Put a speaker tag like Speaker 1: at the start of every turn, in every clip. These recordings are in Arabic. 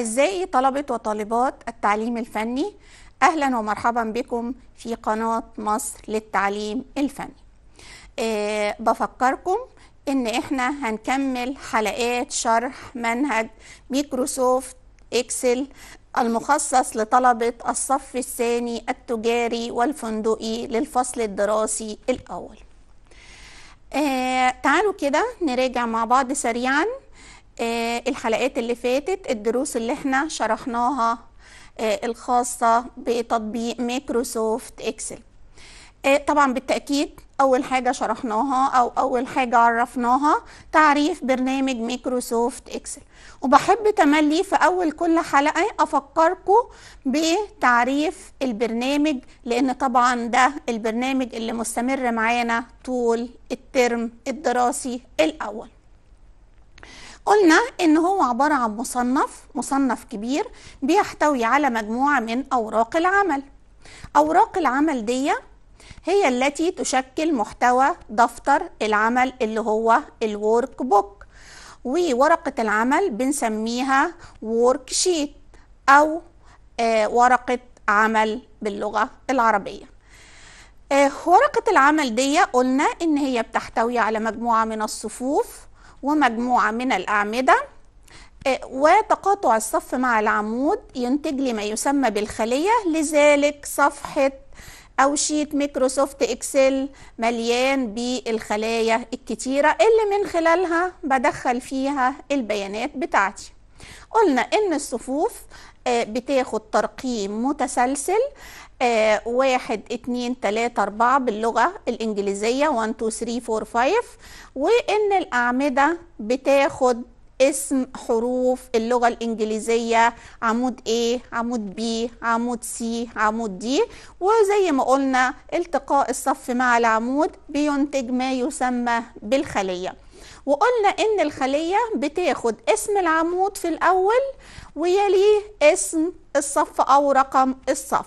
Speaker 1: أعزائي طلبة وطالبات التعليم الفني أهلا ومرحبا بكم في قناة مصر للتعليم الفني أه بفكركم إن إحنا هنكمل حلقات شرح منهج ميكروسوفت إكسل المخصص لطلبة الصف الثاني التجاري والفندقي للفصل الدراسي الأول آه تعالوا كده نراجع مع بعض سريعا آه، الحلقات اللي فاتت الدروس اللي احنا شرحناها آه، الخاصة بتطبيق مايكروسوفت اكسل آه، طبعا بالتأكيد أول حاجة شرحناها أو أول حاجة عرفناها تعريف برنامج مايكروسوفت إكسل وبحب تملي في أول كل حلقة أفكركم بتعريف البرنامج لأن طبعا ده البرنامج اللي مستمر معانا طول الترم الدراسي الأول قلنا ان هو عبارة عن مصنف مصنف كبير بيحتوي على مجموعة من اوراق العمل اوراق العمل دي هي التي تشكل محتوى دفتر العمل اللي هو الورك بوك وورقة العمل بنسميها ورك شيت او آه، ورقة عمل باللغة العربية آه، ورقة العمل دي قلنا إن هي بتحتوي على مجموعة من الصفوف ومجموعة من الأعمدة آه، وتقاطع الصف مع العمود ينتج لي ما يسمى بالخلية لذلك صفحة أو شيت ميكروسوفت إكسل مليان بالخلايا الكتيرة اللي من خلالها بدخل فيها البيانات بتاعتي قلنا إن الصفوف آه، بتاخد ترقيم متسلسل آه، واحد اتنين تلاتة اربعة باللغة الانجليزية 1 2 3 4 5 وان الاعمدة بتاخد اسم حروف اللغة الإنجليزية عمود A عمود B عمود C عمود D وزي ما قلنا التقاء الصف مع العمود بينتج ما يسمى بالخلية وقلنا إن الخلية بتاخد اسم العمود في الأول ويليه اسم الصف أو رقم الصف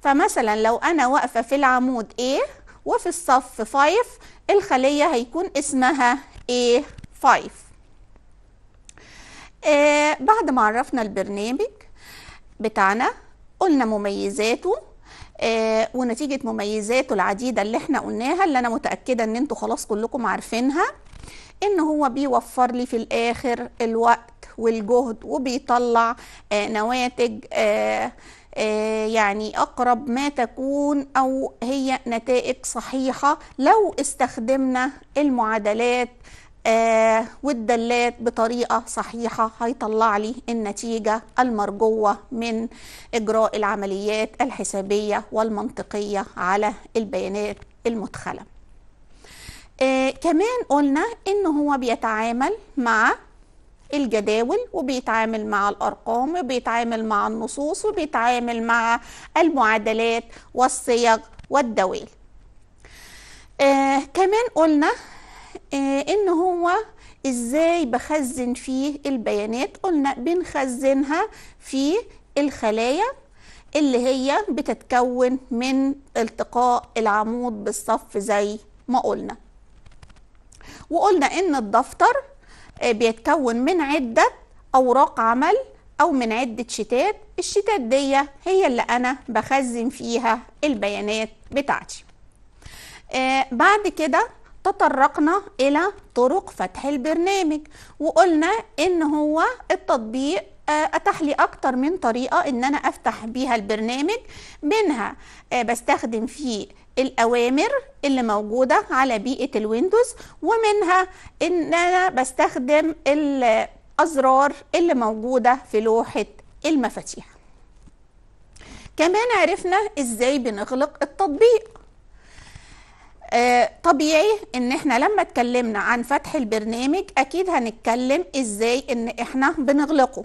Speaker 1: فمثلا لو أنا واقفة في العمود A وفي الصف 5 الخلية هيكون اسمها A5 آه بعد ما عرفنا البرنامج بتاعنا قلنا مميزاته آه ونتيجة مميزاته العديدة اللي احنا قلناها اللي أنا متأكدة إن انتوا خلاص كلكم عارفينها إن هو بيوفر لي في الآخر الوقت والجهد وبيطلع آه نواتج آه آه، يعني أقرب ما تكون أو هي نتائج صحيحة لو استخدمنا المعادلات آه، والدلات بطريقة صحيحة هيطلع لي النتيجة المرجوة من إجراء العمليات الحسابية والمنطقية على البيانات المدخلة آه، كمان قلنا إن هو بيتعامل مع الجداول وبيتعامل مع الأرقام وبيتعامل مع النصوص وبيتعامل مع المعادلات والصيغ والدوال آه كمان قلنا آه إن هو إزاي بخزن فيه البيانات قلنا بنخزنها في الخلايا اللي هي بتتكون من التقاء العمود بالصف زي ما قلنا وقلنا ان الدفتر آه، بيتكون من عدة أوراق عمل أو من عدة شتات الشتات دي هي اللي أنا بخزن فيها البيانات بتاعتي آه، بعد كده تطرقنا إلى طرق فتح البرنامج وقلنا إن هو التطبيق آه، اتاح لي اكتر من طريقه ان انا افتح بيها البرنامج منها بستخدم فيه الأوامر اللي موجودة على بيئة الويندوز ومنها إن أنا بستخدم الأزرار اللي موجودة في لوحة المفاتيح كمان عرفنا إزاي بنغلق التطبيق آه، طبيعي ان احنا لما اتكلمنا عن فتح البرنامج اكيد هنتكلم ازاي ان احنا بنغلقه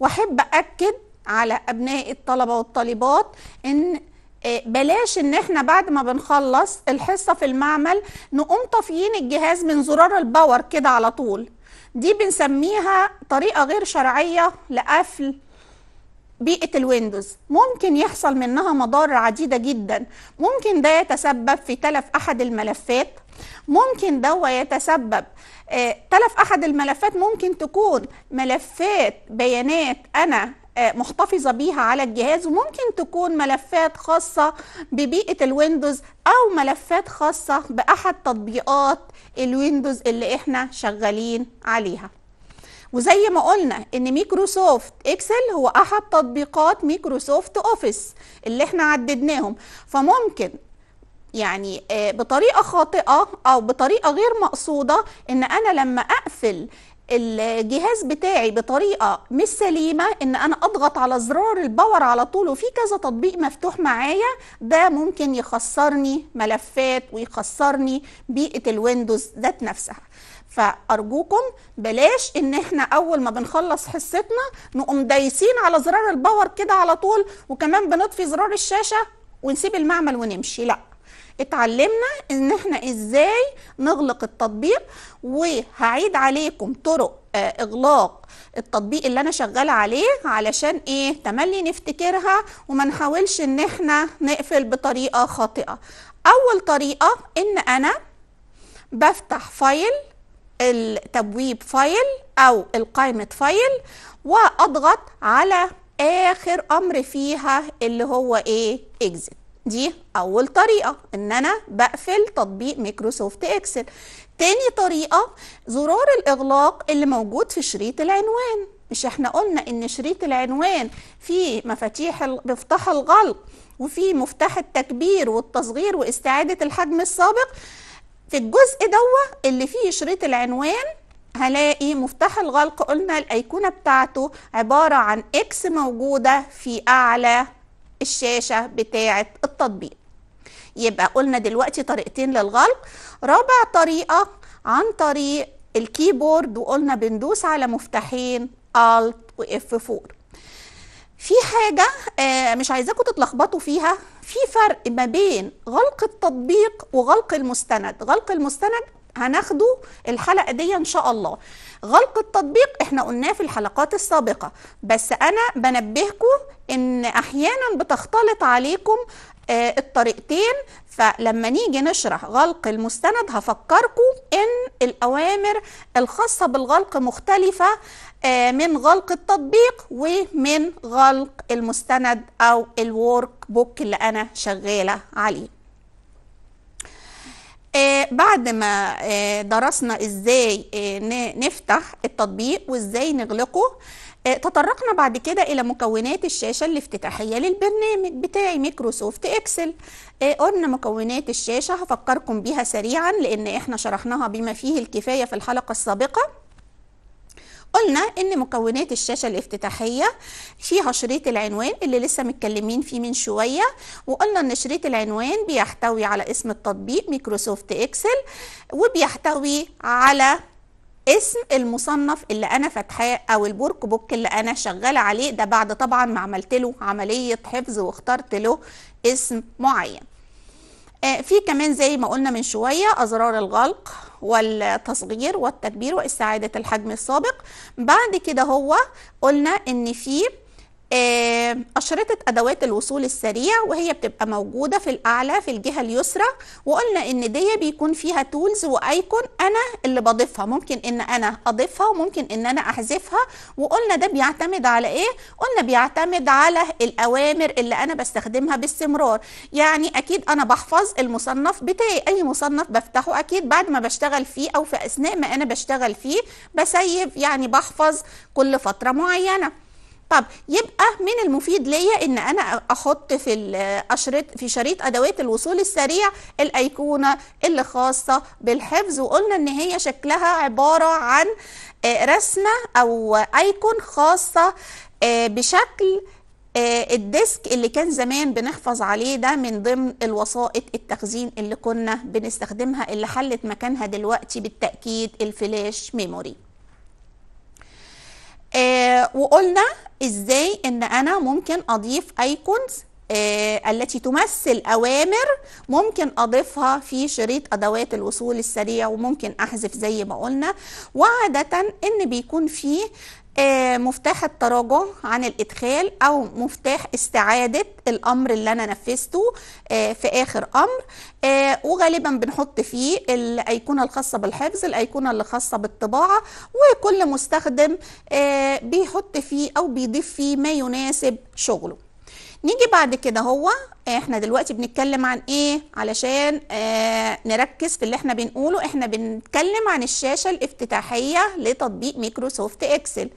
Speaker 1: واحب اكد على ابناء الطلبه والطالبات ان إيه، بلاش ان احنا بعد ما بنخلص الحصه في المعمل نقوم طافيين الجهاز من زرار الباور كده على طول دي بنسميها طريقه غير شرعيه لقفل بيئه الويندوز ممكن يحصل منها مضار عديده جدا ممكن ده يتسبب في تلف احد الملفات ممكن ده يتسبب إيه، تلف احد الملفات ممكن تكون ملفات بيانات انا آه، محتفظة بيها على الجهاز وممكن تكون ملفات خاصة ببيئة الويندوز أو ملفات خاصة بأحد تطبيقات الويندوز اللي احنا شغالين عليها وزي ما قلنا ان ميكروسوفت اكسل هو احد تطبيقات ميكروسوفت اوفيس اللي احنا عددناهم فممكن يعني آه، بطريقه خاطئه او بطريقه غير مقصوده ان انا لما اقفل الجهاز بتاعي بطريقه مش سليمه ان انا اضغط على زرار الباور على طول وفي كذا تطبيق مفتوح معايا ده ممكن يخسرني ملفات ويخسرني بيئه الويندوز ذات نفسها فارجوكم بلاش ان احنا اول ما بنخلص حصتنا نقوم دايسين على زرار الباور كده على طول وكمان بنطفي زرار الشاشه ونسيب المعمل ونمشي لا اتعلمنا ان احنا ازاي نغلق التطبيق وهعيد عليكم طرق آه، اغلاق التطبيق اللي انا شغاله عليه علشان ايه تملي نفتكرها وما نحاولش ان احنا نقفل بطريقه خاطئه اول طريقه ان انا بفتح فايل التبويب فايل او القائمه فايل واضغط على اخر امر فيها اللي هو ايه اكزت دي اول طريقه ان انا بقفل تطبيق مايكروسوفت اكسل تاني طريقه زرار الاغلاق اللي موجود في شريط العنوان مش احنا قلنا ان شريط العنوان فيه مفاتيح مفتاح الغلق وفيه مفتاح التكبير والتصغير واستعاده الحجم السابق في الجزء دوه اللي فيه شريط العنوان هلاقي مفتاح الغلق قلنا الايقونه بتاعته عباره عن اكس موجوده في اعلى الشاشة بتاعة التطبيق يبقى قلنا دلوقتي طريقتين للغلق رابع طريقة عن طريق الكيبورد وقلنا بندوس على مفتاحين Alt و F4 في حاجة آه، مش عايزاكم تتلخبطوا فيها في فرق ما بين غلق التطبيق وغلق المستند غلق المستند هناخده الحلقة دي إن شاء الله غلق التطبيق احنا قلناه في الحلقات السابقة بس انا بنبهكم ان احيانا بتختلط عليكم آه، الطريقتين فلما نيجي نشرح غلق المستند هفكركم ان الاوامر الخاصه بالغلق مختلفه آه، من غلق التطبيق ومن غلق المستند او الورك بوك اللي انا شغاله عليه آه، بعد ما آه، درسنا ازاي آه، نفتح التطبيق وازاي نغلقه تطرقنا بعد كده الى مكونات الشاشه الافتتاحيه للبرنامج بتاعي مايكروسوفت اكسل قلنا مكونات الشاشه هفكركم بيها سريعا لان احنا شرحناها بما فيه الكفايه في الحلقه السابقه قلنا ان مكونات الشاشه الافتتاحيه فيها شريط العنوان اللي لسه متكلمين فيه من شويه وقلنا ان شريط العنوان بيحتوي على اسم التطبيق مايكروسوفت اكسل وبيحتوي على اسم المصنف اللي انا فاتحاه او البورك بوك اللي انا شغاله عليه ده بعد طبعا ما عملت له عمليه حفظ واخترت له اسم معين آه، في كمان زي ما قلنا من شويه ازرار الغلق والتصغير والتكبير واستعادة الحجم السابق بعد كده هو قلنا ان في أشرطة أدوات الوصول السريع وهي بتبقى موجودة في الأعلى في الجهة اليسرى وقلنا إن دي بيكون فيها تولز وأيكون أنا اللي بضيفها ممكن إن أنا أضيفها وممكن إن أنا أحذفها وقلنا ده بيعتمد على إيه؟ قلنا بيعتمد على الأوامر اللي أنا بستخدمها باستمرار يعني أكيد أنا بحفظ المصنف بتاعي أي مصنف بفتحه أكيد بعد ما بشتغل فيه أو في أثناء ما أنا بشتغل فيه بسيب يعني بحفظ كل فترة معينة طب يبقى من المفيد ليا ان انا احط في الاشرط في شريط ادوات الوصول السريع الايقونه اللي خاصه بالحفظ وقلنا ان هي شكلها عباره عن آه، رسمه او ايكون خاصه آه، بشكل آه، الديسك اللي كان زمان بنحفظ عليه ده من ضمن الوسائط التخزين اللي كنا بنستخدمها اللي حلت مكانها دلوقتي بالتأكيد الفلاش ميموري آه وقلنا ازاي ان انا ممكن اضيف ايكونز آه التي تمثل اوامر ممكن اضيفها في شريط ادوات الوصول السريع وممكن احذف زي ما قلنا وعاده ان بيكون فيه آه، مفتاح التراجع عن الادخال او مفتاح استعاده الامر اللي انا نفذته آه، في اخر امر آه، وغالبا بنحط فيه الايقونه الخاصه بالحفظ الايقونه اللي خاصه بالطباعه وكل مستخدم بيحط فيه او بيضيف فيه ما يناسب شغله نيجي بعد كده هو آه، احنا دلوقتي بنتكلم عن ايه علشان اه نركز في اللي احنا بنقوله احنا بنتكلم عن الشاشة الافتتاحية لتطبيق ميكروسوفت اكسل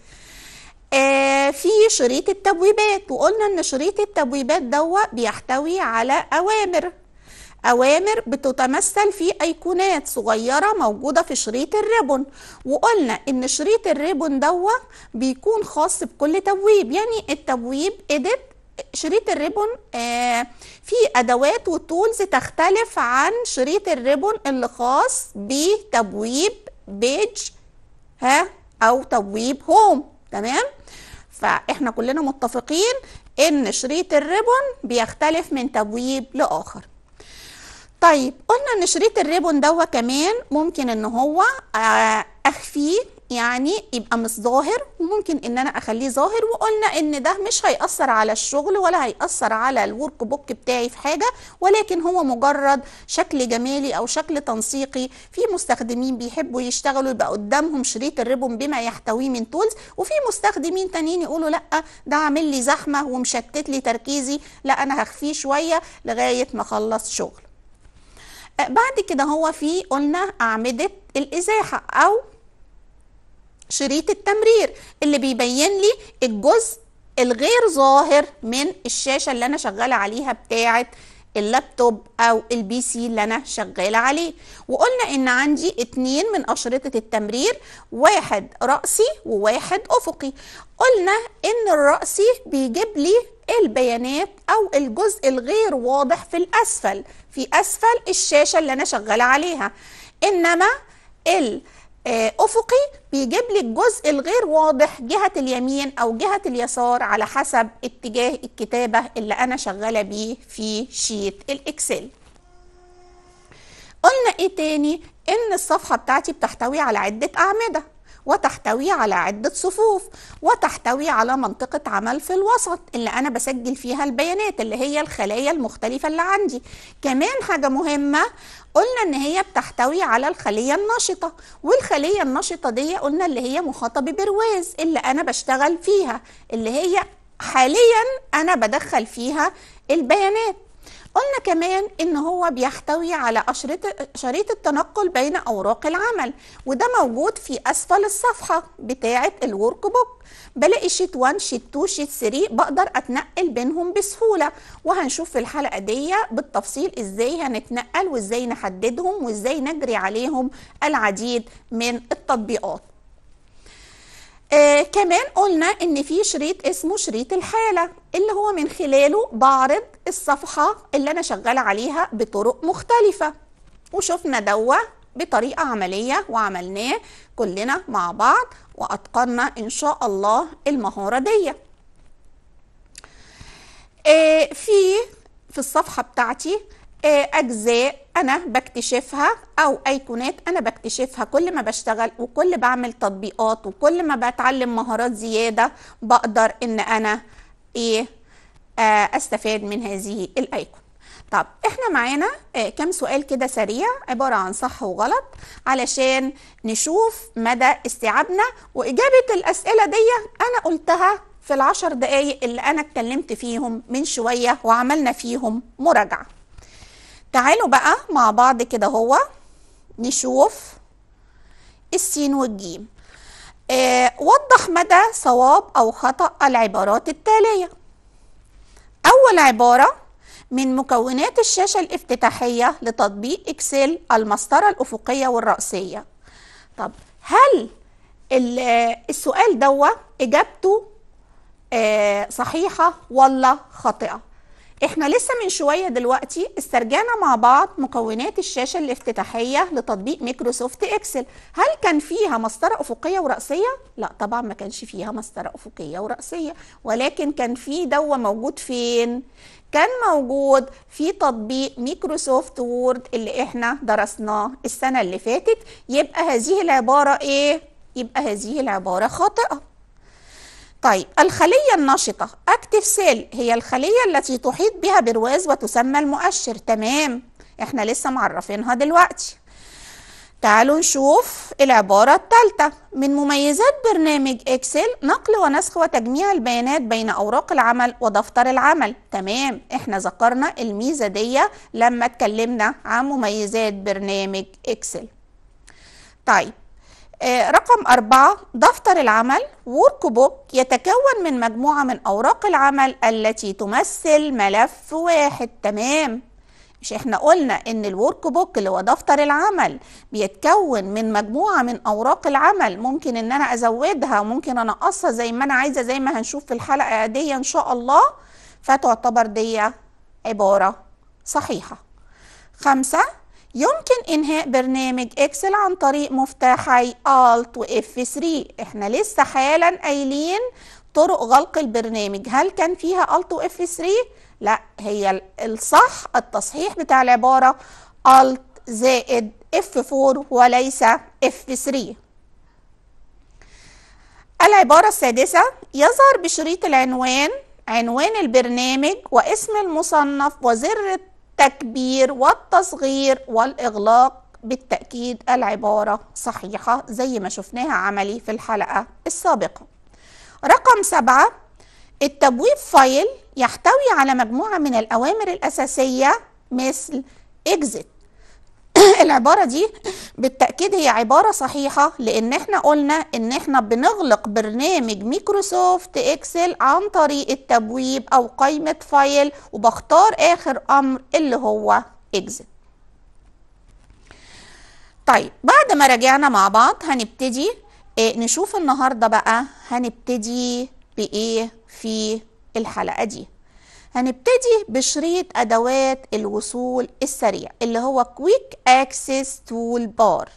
Speaker 1: اه في شريط التبويبات وقلنا ان شريط التبويبات دوت بيحتوي على اوامر أوامر بتتمثل في أيقونات صغيرة موجودة في شريط الريبون وقلنا إن شريط الريبون دوت بيكون خاص بكل تبويب يعني التبويب إيديت شريط الريبون آه، في ادوات وتولز تختلف عن شريط الريبون اللي خاص بتبويب بيج ها او تبويب هوم تمام فاحنا كلنا متفقين ان شريط الريبون بيختلف من تبويب لاخر طيب قلنا ان شريط الريبون دوا كمان ممكن ان هو آه، اخفيه يعني يبقى مش ظاهر وممكن ان انا اخليه ظاهر وقلنا ان ده مش هيأثر على الشغل ولا هيأثر على الورك بوك بتاعي في حاجة ولكن هو مجرد شكل جمالي او شكل تنسيقي في مستخدمين بيحبوا يشتغلوا يبقى قدامهم شريط الريبون بما يحتويه من تولز وفي مستخدمين تانيين يقولوا لا ده عامل لي زحمة ومشتت لي تركيزي لا انا هخفيه شوية لغاية ما اخلص شغل أه، بعد كده هو في قلنا أعمدة الإزاحة أو شريط التمرير اللي بيبين لي الجزء الغير ظاهر من الشاشه اللي انا شغاله عليها بتاعه اللابتوب او البي سي اللي انا شغاله عليه وقلنا ان عندي اتنين من اشرطه التمرير واحد راسي وواحد افقي قلنا ان الراسي بيجيب لي البيانات او الجزء الغير واضح في الاسفل في اسفل الشاشه اللي انا شغاله عليها انما ال آه، افقي بيجيب لك الجزء الغير واضح جهه اليمين او جهه اليسار على حسب اتجاه الكتابه اللي انا شغاله بيه في شيت الاكسل قلنا ايه تاني ان الصفحه بتاعتي بتحتوي على عده اعمده وتحتوي على عدة صفوف وتحتوي على منطقة عمل في الوسط اللي أنا بسجل فيها البيانات اللي هي الخلايا المختلفة اللي عندي كمان حاجة مهمة قلنا ان هي بتحتوي على الخليه النشطه والخليه النشطه دي قلنا اللي هي محاطه ببرواز اللي انا بشتغل فيها اللي هي حاليا انا بدخل فيها البيانات قلنا كمان ان هو بيحتوي على شريط التنقل بين اوراق العمل وده موجود في اسفل الصفحه بتاعه الورك بوك بلاقي شيت 1 شيت 2 شيت 3 بقدر اتنقل بينهم بسهوله وهنشوف في الحلقه دي بالتفصيل ازاي هنتنقل وازاي نحددهم وازاي نجري عليهم العديد من التطبيقات آه كمان قلنا ان في شريط اسمه شريط الحاله اللي هو من خلاله بعرض الصفحه اللي انا شغاله عليها بطرق مختلفه وشفنا دوا بطريقه عمليه وعملناه كلنا مع بعض واتقنا ان شاء الله المهاره دي آه في في الصفحه بتاعتي إيه، أجزاء أنا بكتشفها أو أيقونات أنا بكتشفها كل ما بشتغل وكل بعمل تطبيقات وكل ما بتعلم مهارات زيادة بقدر إن أنا إيه آه، أستفاد من هذه الأيقون طب احنا معانا آه، كام سؤال كده سريع عبارة عن صح وغلط علشان نشوف مدى استيعابنا وإجابة الأسئلة دي أنا قلتها في العشر دقايق اللي أنا اتكلمت فيهم من شوية وعملنا فيهم مراجعة تعالوا بقى مع بعض كده هو نشوف السين والجيم آه وضح مدى صواب أو خطأ العبارات التالية أول عبارة من مكونات الشاشة الافتتاحية لتطبيق إكسل المسطرة الأفقية والرأسية طب هل السؤال دوت إجابته آه صحيحة ولا خاطئة احنا لسه من شوية دلوقتي استرجعنا مع بعض مكونات الشاشة الافتتاحية لتطبيق ميكروسوفت اكسل هل كان فيها مسطرة افقية ورأسية؟ لا طبعا ما كانش فيها مسطرة افقية ورأسية ولكن كان في دوة موجود فين؟ كان موجود في تطبيق ميكروسوفت وورد اللي احنا درسناه السنة اللي فاتت يبقى هذه العبارة ايه؟ يبقى هذه العبارة خاطئة طيب الخلية النشطة اكتف سيل هي الخلية التي تحيط بها برواز وتسمى المؤشر تمام احنا لسه معرفينها دلوقتي تعالوا نشوف العبارة الثالثة من مميزات برنامج اكسل نقل ونسخ وتجميع البيانات بين اوراق العمل ودفتر العمل تمام احنا ذكرنا الميزة دي لما اتكلمنا عن مميزات برنامج اكسل طيب آه، رقم أربعة دفتر العمل ورك بوك يتكون من مجموعة من أوراق العمل التي تمثل ملف واحد تمام مش احنا قلنا ان الورك بوك اللي هو دفتر العمل بيتكون من مجموعه من اوراق العمل ممكن ان انا ازودها وممكن انقصها زي ما انا عايزه زي ما هنشوف في الحلقه دي ان شاء الله فتعتبر دي عباره صحيحه خمسه يمكن إنهاء برنامج إكسل عن طريق مفتاحي Alt و F3 إحنا لسه حالا قايلين طرق غلق البرنامج هل كان فيها Alt و F3؟ لا هي الصح التصحيح بتاع العبارة Alt زائد F4 وليس F3 العبارة السادسة يظهر بشريط العنوان عنوان البرنامج واسم المصنف وزر التكبير والتصغير والإغلاق بالتأكيد العبارة صحيحة زي ما شفناها عملي في الحلقة السابقة رقم سبعة التبويب فايل يحتوي على مجموعة من الأوامر الأساسية مثل exit العبارة دي بالتأكيد هي عبارة صحيحة لأن احنا قلنا إن احنا بنغلق برنامج ميكروسوفت إكسل عن طريق التبويب أو قائمة فايل وبختار آخر أمر اللي هو إكزت طيب بعد ما رجعنا مع بعض هنبتدي إيه نشوف النهاردة بقى هنبتدي بإيه في الحلقة دي هنبتدي بشريط أدوات الوصول السريع اللي هو كويك أكسس تول بار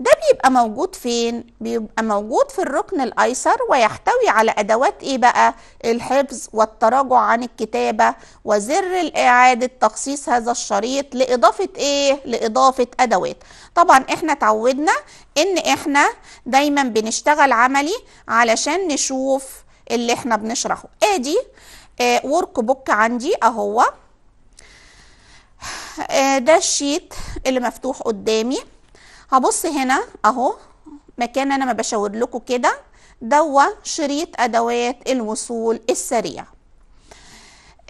Speaker 1: ده بيبقى موجود فين؟ بيبقى موجود في الركن الأيسر ويحتوي على أدوات إيه بقى؟ الحفظ والتراجع عن الكتابة وزر الإعادة تخصيص هذا الشريط لإضافة إيه؟ لإضافة أدوات. طبعًا إحنا تعودنا إن إحنا دايمًا بنشتغل عملي علشان نشوف اللي إحنا بنشرحه. آدي إيه ورك آه، بوك عندي اهو آه، ده الشيت اللي مفتوح قدامي هبص هنا اهو مكان انا ما بشاور لكم كده دوا شريط ادوات الوصول السريع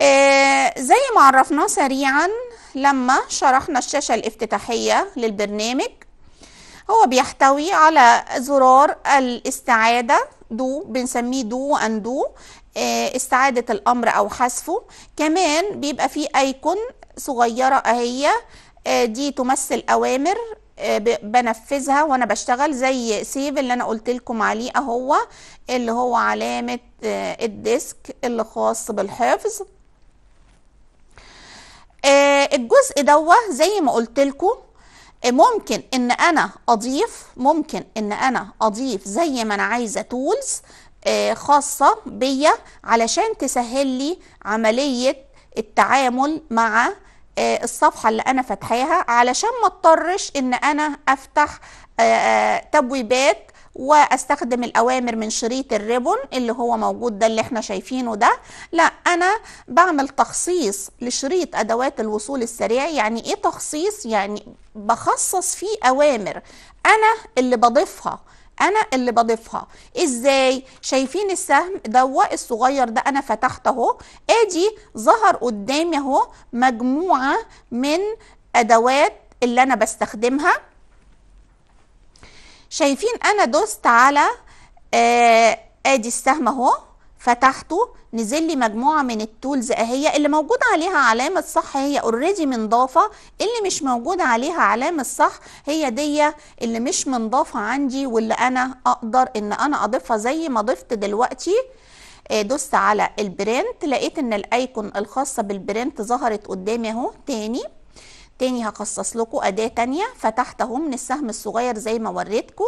Speaker 1: آه زي ما عرفناه سريعا لما شرحنا الشاشة الافتتاحية للبرنامج هو بيحتوي على زرار الاستعادة دو بنسميه دو واندو آه، استعادة الأمر أو حذفه كمان بيبقى فيه أيكون صغيرة أهي آه، دي تمثل أوامر آه، بنفذها وانا بشتغل زي سيف اللي انا قلت لكم عليه اهو اللي هو علامه الديسك اللي خاص بالحفظ الجزء دوه زي ما قلت لكم ممكن ان انا اضيف ممكن ان انا اضيف زي ما انا عايزه تولز آه، خاصة بيا علشان تسهل لي عملية التعامل مع آه، الصفحة اللي أنا فاتحاها علشان ما اضطرش إن أنا أفتح آه، تبويبات واستخدم الاوامر من شريط الريبون اللي هو موجود ده اللي احنا شايفينه ده لا انا بعمل تخصيص لشريط ادوات الوصول السريع يعني ايه تخصيص يعني بخصص فيه اوامر انا اللي بضيفها انا اللي بضيفها ازاي شايفين السهم دواء الصغير ده انا فتحته اهو ادي ظهر قدامي اهو مجموعه من ادوات اللي انا بستخدمها شايفين انا دوست على آه، ادي السهم اهو فتحته نزل لي مجموعه من التولز اهي اللي موجود عليها علامه صح هي اوريدي منضافه اللي مش موجود عليها علامه صح هي دي اللي مش منضافه عندي واللي انا اقدر ان انا اضيفها زي ما ضفت دلوقتي آه، دوست على البرنت لقيت ان الايكون الخاصه بالبرنت ظهرت قدامي اهو تاني تاني هخصص لكم أداة تانية فتحت اهو من السهم الصغير زي ما وريتكم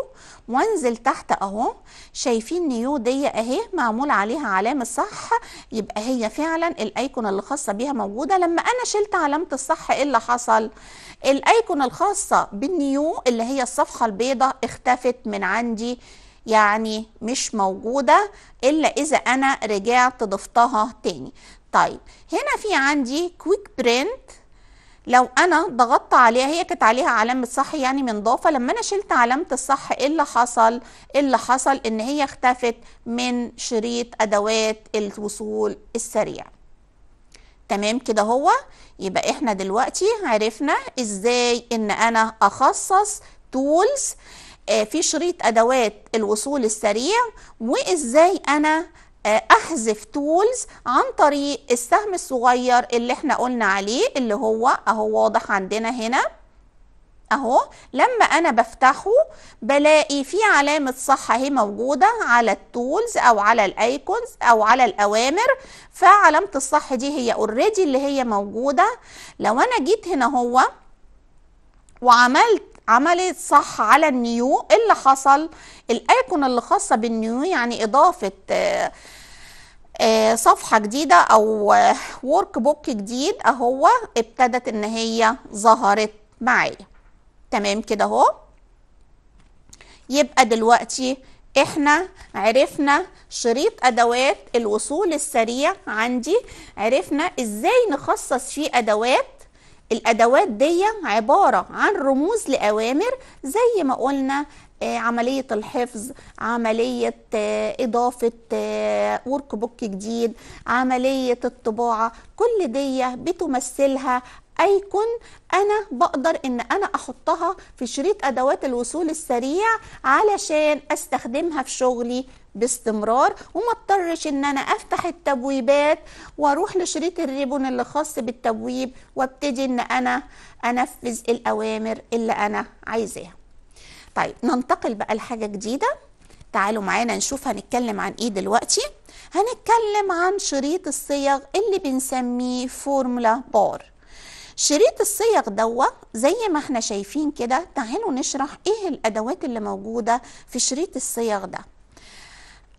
Speaker 1: وانزل تحت اهو شايفين نيو دي اهي معمول عليها علامة صح يبقى هي فعلا الايكون اللي خاصة بيها موجودة لما انا شلت علامة الصح ايه اللي حصل الايكون الخاصة بالنيو اللي هي الصفحة البيضة اختفت من عندي يعني مش موجودة إلا إذا أنا رجعت ضفتها تاني طيب هنا في عندي كويك برينت لو انا ضغطت عليها هي كانت عليها علامه صح يعني من ضافه لما انا شلت علامه الصح ايه اللي حصل إيه اللي حصل ان هي اختفت من شريط ادوات الوصول السريع تمام كده هو يبقى احنا دلوقتي عرفنا ازاي ان انا اخصص تولز آه، في شريط ادوات الوصول السريع وازاي انا آه، احذف تولز عن طريق السهم الصغير اللي احنا قلنا عليه اللي هو اهو واضح عندنا هنا اهو لما انا بفتحه بلاقي في علامة صح اهي موجودة على التولز او على الايكونز او على الاوامر فعلامة الصح دي هي اوريدي اللي هي موجودة لو انا جيت هنا هو وعملت عملت صح على النيو إيه اللي حصل الايكون اللي خاصه بالنيو يعني اضافه آه، آه، صفحة جديدة أو ورك آه، بوك جديد أهو ابتدت إن هي ظهرت معايا تمام كده أهو يبقى دلوقتي احنا عرفنا شريط أدوات الوصول السريع عندي عرفنا إزاي نخصص فيه أدوات الأدوات دي عبارة عن رموز لأوامر زي ما قلنا آه، عملية الحفظ عملية آه، إضافة ورك آه، بوك جديد عملية الطباعة كل دي بتمثلها ايكون انا بقدر ان انا احطها في شريط ادوات الوصول السريع علشان استخدمها في شغلي باستمرار وما اضطرش ان انا افتح التبويبات واروح لشريط الريبون اللي خاص بالتبويب وابتدي ان انا انفذ الاوامر اللي انا عايزاها طيب ننتقل بقى لحاجة جديدة تعالوا معانا نشوف هنتكلم عن ايه دلوقتي هنتكلم عن شريط الصيغ اللي بنسميه فورمولا بار شريط الصيغ دوة زي ما احنا شايفين كده تعالوا نشرح ايه الادوات اللي موجودة في شريط الصيغ ده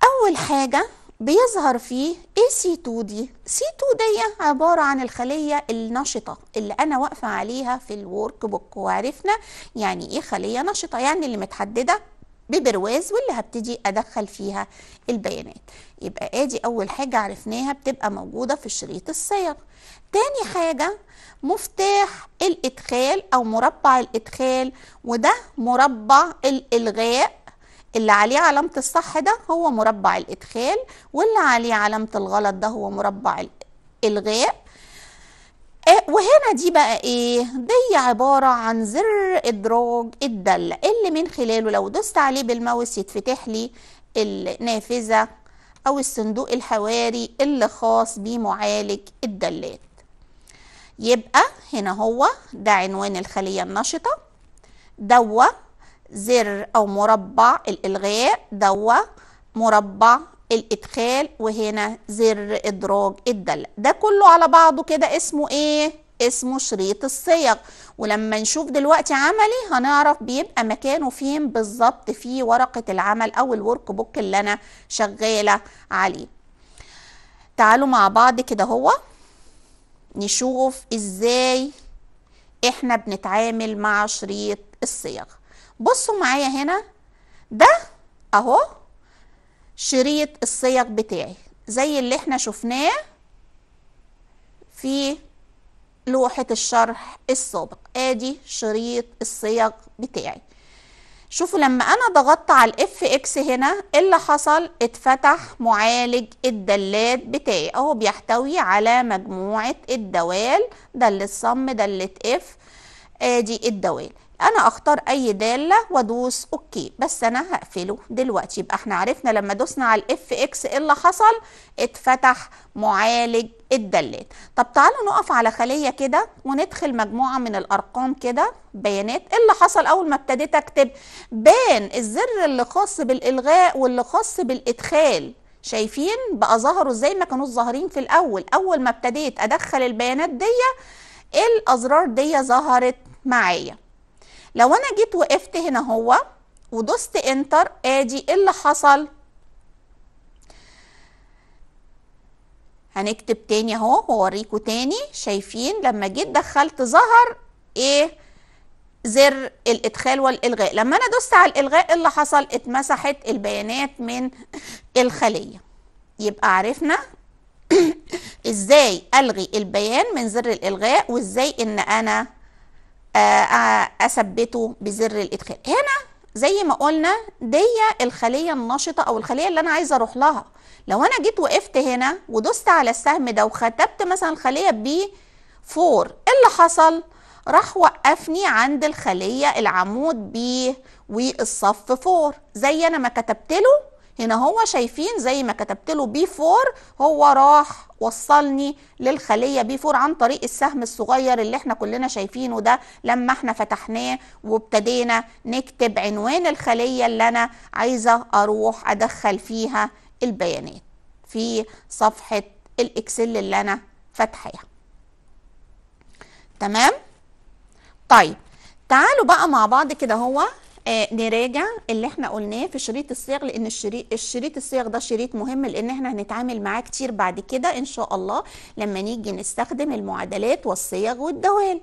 Speaker 1: اول حاجة بيظهر فيه ايه سي 2 دي سي 2 دي عباره عن الخليه النشطه اللي انا واقفه عليها في الورك بوك وعرفنا يعني ايه خليه نشطه يعني اللي متحدده ببرواز واللي هبتدي ادخل فيها البيانات يبقى ادي اول حاجه عرفناها بتبقى موجوده في شريط الصيغ تاني حاجه مفتاح الادخال او مربع الادخال وده مربع الالغاء اللي عليه علامة الصح ده هو مربع الإدخال واللي عليه علامة الغلط ده هو مربع الإلغاء آه، وهنا دي بقى ايه دي عبارة عن زر ادراج الدالة اللي من خلاله لو دوست عليه بالماوس يتفتح لي النافذة او الصندوق الحواري اللي خاص بمعالج الدلات يبقى هنا هو ده عنوان الخلية النشطة دوه زر أو مربع الإلغاء دو مربع الإدخال وهنا زر إدراج الدلة ده كله على بعضه كده اسمه إيه؟ اسمه شريط الصيغ ولما نشوف دلوقتي عملي هنعرف بيبقى مكانه فين بالظبط في ورقة العمل أو الورك بوك اللي أنا شغالة عليه تعالوا مع بعض كده هو نشوف إزاي إحنا بنتعامل مع شريط الصيغ بصوا معايا هنا ده اهو شريط الصيغ بتاعي زي اللي احنا شفناه في لوحة الشرح السابق ادي شريط الصيغ بتاعي شوفوا لما انا ضغطت على الاف اكس هنا إيه اللي حصل اتفتح معالج الدالات بتاعي اهو بيحتوي على مجموعة الدوال دالة صم دالة اف ادي الدوال انا اختار اي داله وادوس اوكي بس انا هقفله دلوقتي يبقى احنا عرفنا لما دوسنا على الاف اكس ايه اللي حصل اتفتح معالج الدالات طب تعالوا نقف على خليه كده وندخل مجموعه من الارقام كده بيانات ايه اللي حصل اول ما ابتديت اكتب بان الزر اللي خاص بالالغاء واللي خاص بالادخال شايفين بقى ظهروا ازاي ما كانوش ظاهرين في الاول اول ما ابتديت ادخل البيانات دي إيه الازرار دي ظهرت معايا لو انا جيت وقفت هنا هو ودوست انتر ادي ايه اللي حصل هنكتب تاني اهو ووريكم تاني شايفين لما جيت دخلت ظهر ايه زر الادخال والالغاء لما انا دوست على الالغاء إيه اللي حصل اتمسحت البيانات من الخليه يبقى عرفنا ازاي الغي البيان من زر الالغاء وازاي ان انا آه، اثبته بزر الادخال هنا زي ما قلنا دي الخليه النشطه او الخليه اللي انا عايزه اروح لها لو انا جيت وقفت هنا ودوست على السهم ده وختبت مثلا الخليه ب 4 ايه اللي حصل راح وقفني عند الخليه العمود ب والصف 4 زي انا ما كتبت له هنا هو شايفين زي ما كتبت له ب 4 هو راح وصلني للخليه بي عن طريق السهم الصغير اللي احنا كلنا شايفينه ده لما احنا فتحناه وابتدينا نكتب عنوان الخليه اللي انا عايزه اروح ادخل فيها البيانات في صفحه الاكسل اللي انا فاتحاها تمام طيب تعالوا بقى مع بعض كده هو آه، نراجع اللي احنا قلناه في شريط الصيغ لان الشريط الشريط الصيغ ده شريط مهم لان احنا هنتعامل معاه كتير بعد كده ان شاء الله لما نيجي نستخدم المعادلات والصيغ والدوال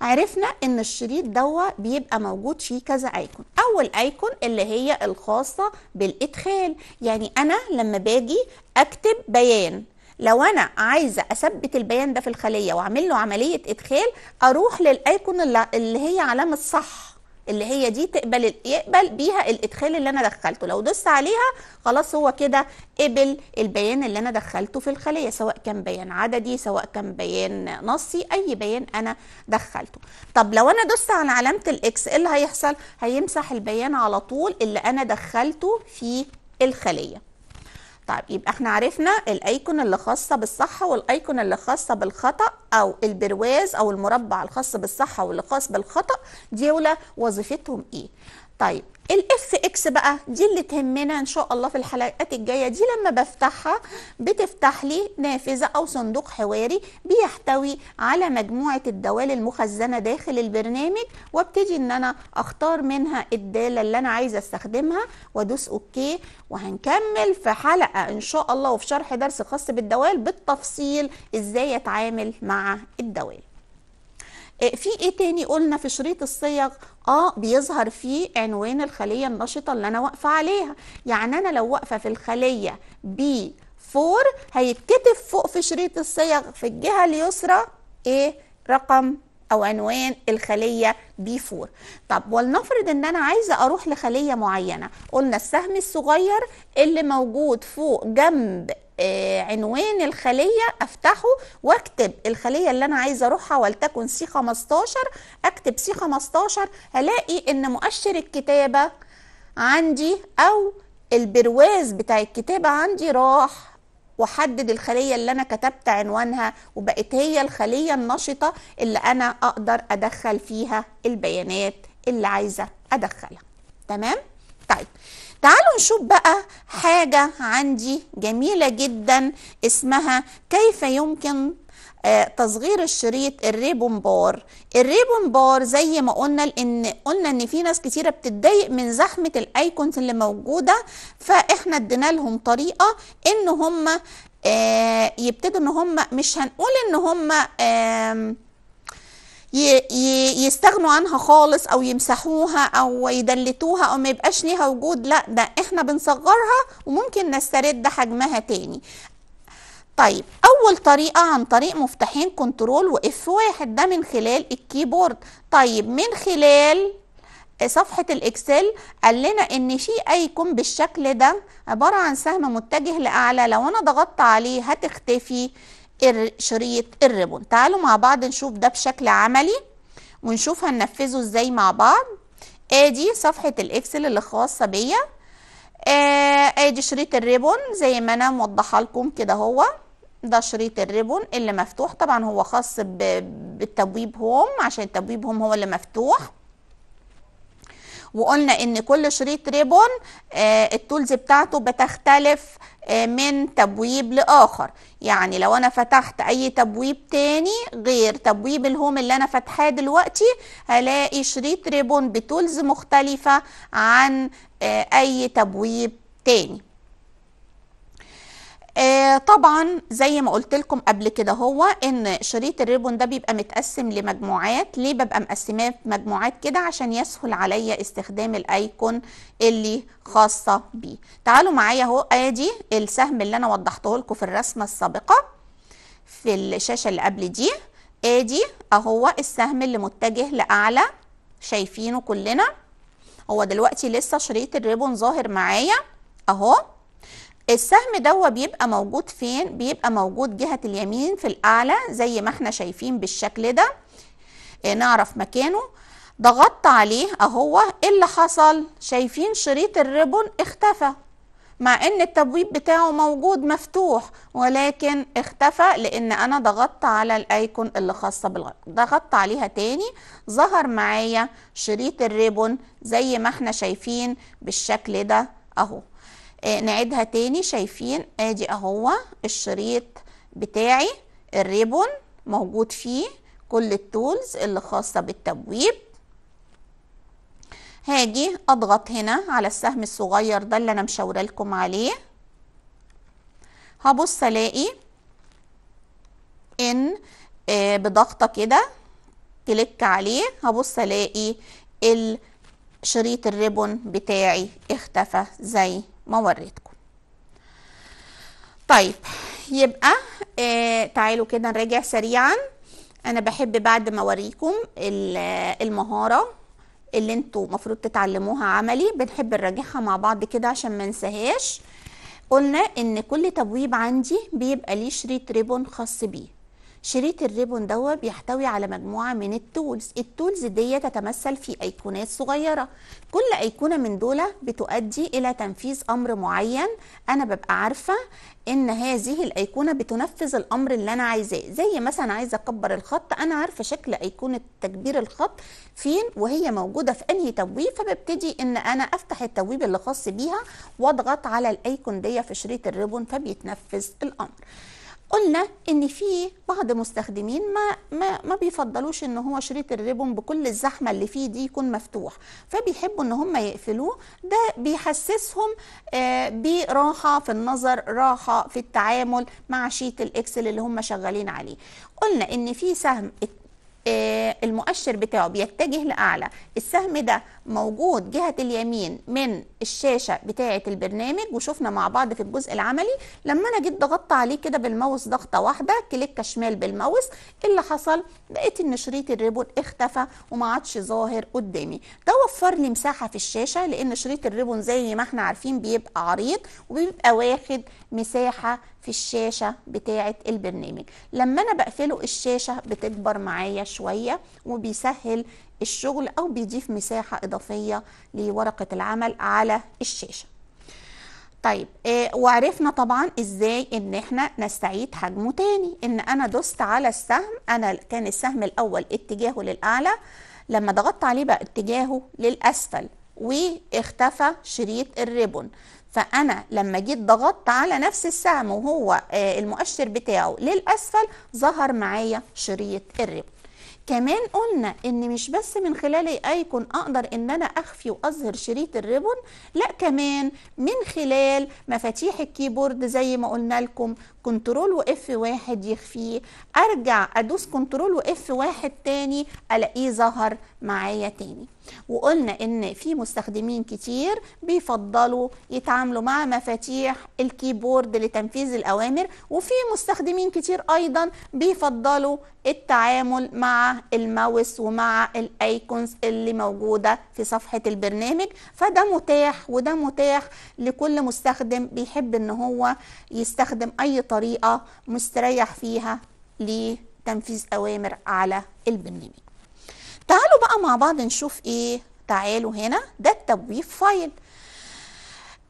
Speaker 1: عرفنا ان الشريط دوا بيبقى موجود فيه كذا ايكون اول ايكون اللي هي الخاصه بالادخال يعني انا لما باجي اكتب بيان لو انا عايزه اثبت البيان ده في الخليه واعمل له عمليه ادخال اروح للايكون اللي هي علامه صح اللي هي دي تقبل يقبل بيها الادخال اللي انا دخلته لو دوست عليها خلاص هو كده قبل البيان اللي انا دخلته في الخليه سواء كان بيان عددي سواء كان بيان نصي اي بيان انا دخلته طب لو انا دوست على علامه الاكس ايه اللي هيحصل هيمسح البيان على طول اللي انا دخلته في الخليه طيب يبقى احنا عرفنا الايكون اللي خاصه بالصح والايكون اللي خاصه بالخطا او البرواز او المربع الخاص بالصح واللي خاص بالخطا دول وظيفتهم ايه طيب الاف اكس بقى دي اللي تهمنا ان شاء الله في الحلقات الجايه دي لما بفتحها بتفتح لي نافذه او صندوق حواري بيحتوي على مجموعه الدوال المخزنه داخل البرنامج وابتدي ان انا اختار منها الداله اللي انا عايزه استخدمها وادوس اوكي وهنكمل في حلقه ان شاء الله وفي شرح درس خاص بالدوال بالتفصيل ازاي اتعامل مع الدوال آه، في ايه تاني قلنا في شريط الصيغ اه بيظهر فيه عنوان الخليه النشطه اللي انا واقفه عليها يعني انا لو واقفه في الخليه بي 4 هيتكتب فوق في شريط الصيغ في الجهه اليسرى ايه رقم او عنوان الخليه بي 4 طب ولنفرض ان انا عايزه اروح لخليه معينه قلنا السهم الصغير اللي موجود فوق جنب آه، عنوان الخليه افتحه واكتب الخليه اللي انا عايزه اروحها ولتكن سي 15 اكتب سي 15 هلاقي ان مؤشر الكتابه عندي او البرواز بتاع الكتابه عندي راح وحدد الخليه اللي انا كتبت عنوانها وبقت هي الخليه النشطه اللي انا اقدر ادخل فيها البيانات اللي عايزه ادخلها تمام طيب تعالوا نشوف بقى حاجة عندي جميلة جدا اسمها كيف يمكن آه، تصغير الشريط الريبون بار الريبون بار زي ما قلنا لان قلنا ان في ناس كتيره بتتضايق من زحمه الايكونز اللي موجوده فاحنا ادينا لهم طريقه ان هم آه، يبتدوا ان هم مش هنقول ان هم يستغنوا عنها خالص او يمسحوها او يدلتوها او ما يبقاش ليها وجود لا ده احنا بنصغرها وممكن نسترد حجمها تاني طيب اول طريقه عن طريق مفتاحين كنترول واف واحد ده من خلال الكيبورد طيب من خلال صفحة الإكسل قال لنا إن شيء هيكون بالشكل ده عبارة عن سهم متجه لأعلى لو أنا ضغطت عليه هتختفي شريط الريبون تعالوا مع بعض نشوف ده بشكل عملي ونشوف هننفذه ازاي مع بعض ادي صفحة الاكسل اللي خاصة بيا ادي شريط الريبون زي ما انا موضحه لكم كده هو ده شريط الريبون اللي مفتوح طبعا هو خاص بالتبويب هوم عشان التبويب هوم هو اللي مفتوح وقلنا ان كل شريط ريبون آه، التولز بتاعته بتختلف آه، من تبويب لاخر يعني لو انا فتحت اي تبويب تاني غير تبويب الهوم اللي انا فاتحاه دلوقتي هلاقي شريط ريبون بتولز مختلفه عن آه، اي تبويب تاني آه، طبعا زي ما قلت لكم قبل كده هو ان شريط الريبون ده بيبقى متقسم لمجموعات ليه ببقى مقسماه مجموعات كده عشان يسهل عليا استخدام الايكون اللي خاصه بيه تعالوا معايا اهو ادي السهم اللي انا وضحته لكم في الرسمه السابقه في الشاشه اللي قبل دي ادي اهو السهم اللي متجه لاعلى شايفينه كلنا هو دلوقتي لسه شريط الريبون ظاهر معايا اهو السهم دوا بيبقى موجود فين بيبقى موجود جهة اليمين في الأعلى زي ما احنا شايفين بالشكل ده آه، نعرف مكانه ضغطت عليه اهو ايه اللي حصل شايفين شريط الريبون اختفى مع ان التبويب بتاعه موجود مفتوح ولكن اختفى لان انا ضغطت على الايكون اللي خاصه بالغرض ضغطت عليها تاني ظهر معايا شريط الريبون زي ما احنا شايفين بالشكل ده اهو آه، نعيدها تاني شايفين ادي اهو الشريط بتاعي الريبون موجود فيه كل التولز اللي خاصة بالتبويب هاجي اضغط هنا على السهم الصغير ده اللي انا مشاوره لكم عليه هبص الاقي ان آه، بضغطه كده كليك عليه هبص الاقي شريط الريبون بتاعي اختفى زي ما وريتكم طيب يبقى آه تعالوا كده نراجع سريعا انا بحب بعد ما اوريكم المهاره اللي انتوا المفروض تتعلموها عملي بنحب نراجعها مع بعض كده عشان ما انساهاش قلنا ان كل تبويب عندي بيبقى ليه شريط ريبون خاص بيه شريط الريبون دوت بيحتوي على مجموعه من التولز التولز دي تتمثل في ايقونات صغيره كل ايقونه من دول بتؤدي الى تنفيذ امر معين انا ببقى عارفه ان هذه الايقونه بتنفذ الامر اللي انا عايزاه زي مثلا عايزه اكبر الخط انا عارفه شكل ايقونه تكبير الخط فين وهي موجوده في انهي تبويب فببتدي ان انا افتح التبويب اللي خاص بيها واضغط على الايقون دي في شريط الريبون فبيتنفذ الامر قلنا ان في بعض مستخدمين ما ما ما بيفضلوش ان هو شريط الريبون بكل الزحمه اللي فيه دي يكون مفتوح فبيحبوا ان هم يقفلوه ده بيحسسهم آه براحه في النظر راحه في التعامل مع شيت الاكسل اللي هم شغالين عليه قلنا ان في سهم آه، المؤشر بتاعه بيتجه لاعلى السهم ده موجود جهه اليمين من الشاشه بتاعه البرنامج وشفنا مع بعض في الجزء العملي لما انا جيت ضغطت عليه كده بالماوس ضغطه واحده كليك شمال بالماوس اللي حصل لقيت ان شريط الريبون اختفى وما عادش ظاهر قدامي ده وفر لي مساحه في الشاشه لان شريط الريبون زي ما احنا عارفين بيبقى عريض وبيبقى واخد مساحه في الشاشة بتاعة البرنامج لما أنا بقفله الشاشة بتكبر معايا شوية وبيسهل الشغل أو بيضيف مساحة إضافية لورقة العمل على الشاشة طيب آه، وعرفنا طبعا ازاي ان احنا نستعيد حجمه تاني ان انا دوست على السهم انا كان السهم الاول اتجاهه للاعلى لما ضغطت عليه بقى اتجاهه للاسفل واختفى شريط الريبون فانا لما جيت ضغطت على نفس السهم وهو آه، المؤشر بتاعه للاسفل ظهر معايا شريط الربح كمان قلنا ان مش بس من خلال الايكون اقدر ان انا اخفي واظهر شريط الريبون لا كمان من خلال مفاتيح الكيبورد زي ما قلنا لكم كنترول واف واحد يخفيه ارجع ادوس كنترول واف واحد تاني الاقيه ظهر معايا تاني وقلنا ان في مستخدمين كتير بيفضلوا يتعاملوا مع مفاتيح الكيبورد لتنفيذ الاوامر وفي مستخدمين كتير ايضا بيفضلوا التعامل مع الماوس ومع الايكونز اللي موجوده في صفحه البرنامج فده متاح وده متاح لكل مستخدم بيحب ان هو يستخدم اي طريقه طريقة مستريح فيها لتنفيذ أوامر على البرنامج تعالوا بقى مع بعض نشوف إيه تعالوا هنا ده التبويب فايل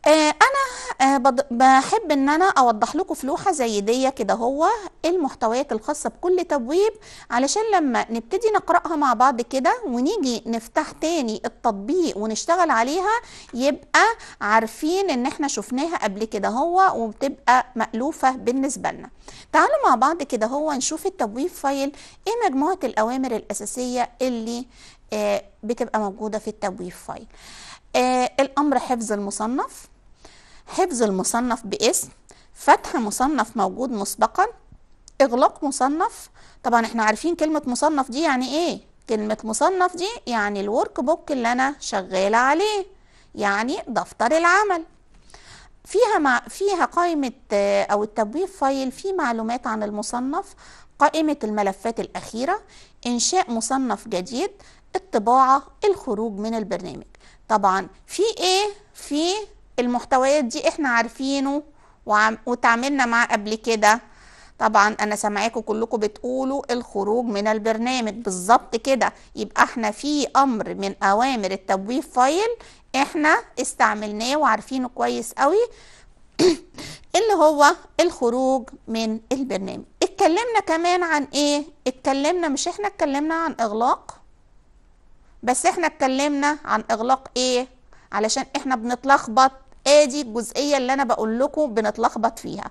Speaker 1: آه، انا آه، بحب ان انا اوضح لكم في لوحه زي دي كده هو المحتويات الخاصه بكل تبويب علشان لما نبتدي نقراها مع بعض كده ونيجي نفتح تاني التطبيق ونشتغل عليها يبقى عارفين ان احنا شفناها قبل كده هو وبتبقى مألوفه بالنسبه لنا تعالوا مع بعض كده هو نشوف التبويب فايل ايه مجموعه الاوامر الاساسيه اللي آه، بتبقى موجوده في التبويب فايل آه الأمر حفظ المصنف حفظ المصنف باسم فتح مصنف موجود مسبقا إغلاق مصنف طبعا احنا عارفين كلمة مصنف دي يعني ايه كلمة مصنف دي يعني الورك بوك اللي أنا شغالة عليه يعني دفتر العمل فيها مع فيها قائمة آه، أو التبويب فايل فيه معلومات عن المصنف قائمة الملفات الأخيرة إنشاء مصنف جديد الطباعة الخروج من البرنامج طبعا في ايه في المحتويات دي احنا عارفينه وتعاملنا معاه قبل كده طبعا انا سامعاكم كلكم بتقولوا الخروج من البرنامج بالظبط كده يبقى احنا في امر من اوامر التبويب فايل احنا استعملناه وعارفينه كويس قوي اللي هو الخروج من البرنامج اتكلمنا كمان عن ايه اتكلمنا مش احنا اتكلمنا عن اغلاق بس احنا اتكلمنا عن اغلاق ايه علشان احنا بنتلخبط ادي إيه الجزئيه اللي انا بقول لكم بنتلخبط فيها